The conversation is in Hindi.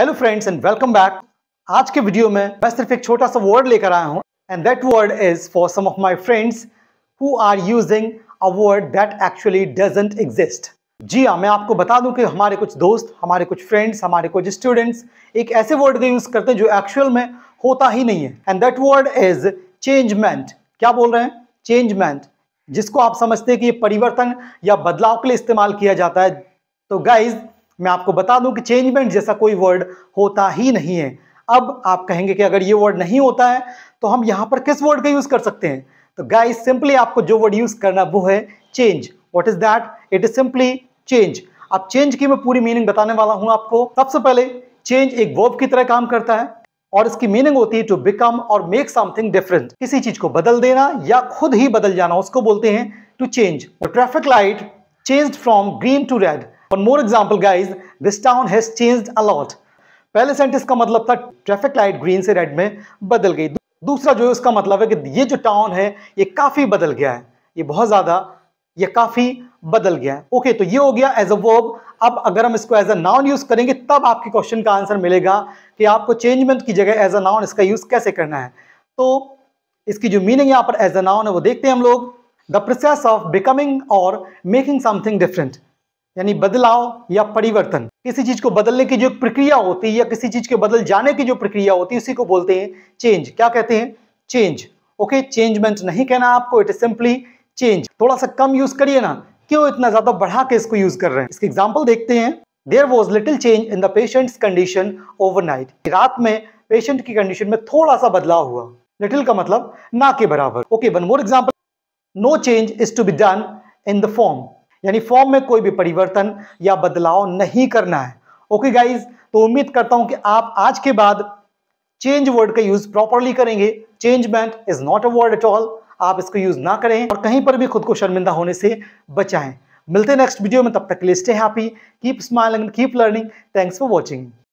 hello friends and welcome back आज के वीडियो में मैं सिर्फ एक छोटा सा वर्ड लेकर आया हूं and that word is for some of my friends who are using a word that actually doesn't exist जी हाँ मैं आपको बता दूं कि हमारे कुछ दोस्त हमारे कुछ फ्रेंड्स हमारे कुछ स्टूडेंट्स एक ऐसे वर्ड का यूज़ करते हैं जो एक्चुअल में होता ही नहीं है and that word is changement क्या बोल रहे हैं चेंजमेंट जिसको आप समझते हैं कि ये परिवर्तन या बदलाव के लिए इस्तेमाल किया जाता है तो गाइज़ मैं आपको बता दूं कि चेंजमेंट जैसा कोई वर्ड होता ही नहीं है अब आप कहेंगे कि अगर ये वर्ड नहीं होता है तो हम यहाँ पर किस वर्ड का यूज़ कर सकते हैं तो गाइस सिंपली आपको जो वर्ड यूज़ करना वो है change what is that it is simply change अब चेंज की मैं पूरी मीनिंग बताने वाला हूं आपको सबसे पहले चेंज एक वर्ब की तरह काम करता है और इसकी मीनिंग होती है टू बिकम और मेक समथिंग डिफरेंट किसी चीज को बदल देना या खुद ही बदल जाना उसको बोलते हैं to change traffic light change from green to red One more example guys this town has change a lot पहले सेंटेंस का मतलब था ट्रैफिक लाइट ग्रीन से रेड में बदल गई दूसरा जो है उसका मतलब है कि ये जो टाउन है ये काफ़ी बदल गया है ये बहुत ज़्यादा ये काफ़ी बदल गया है ओके तो ये हो गया एज अ वर्ब अब अगर हम इसको एज अ नाउन यूज़ करेंगे तब आपके क्वेश्चन का आंसर मिलेगा कि आपको चेंजमेंट की जगह एज अ नाउन इसका यूज़ कैसे करना है तो इसकी जो मीनिंग यहां पर एज अ नाउन है वो देखते हैं हम लोग द प्रोसेस ऑफ बिकमिंग और मेकिंग समथिंग डिफरेंट यानी बदलाव या परिवर्तन किसी चीज को बदलने की जो प्रक्रिया होती है या किसी चीज के बदल जाने की जो प्रक्रिया होती है उसी को बोलते हैं चेंज क्या कहते हैं चेंज ओके चेंजमेंट नहीं कहना आपको इट इज सिंपली चेंज थोड़ा सा कम यूज करिए ना क्यों इतना ज्यादा बढ़ा के इसको यूज कर रहे हैं इसके एग्जाम्पल देखते हैं there was little change in the condition condition night रात में पेशेंट की कंडीशन में थोड़ा सा बदलाव हुआ लिटिल का मतलब ना के बराबर okay one more example no change is to be done in the form यानी फॉर्म में कोई भी परिवर्तन या बदलाव नहीं करना है ओके गाइज तो उम्मीद करता हूं कि आप आज के बाद चेंज वर्ड का यूज प्रॉपरली करेंगे bank is not a word at all आप इसको यूज ना करें और कहीं पर भी खुद को शर्मिंदा होने से बचाएं मिलते हैं नेक्स्ट वीडियो में तब तक लिस्ट है happy keep smiling keep learning thanks for watching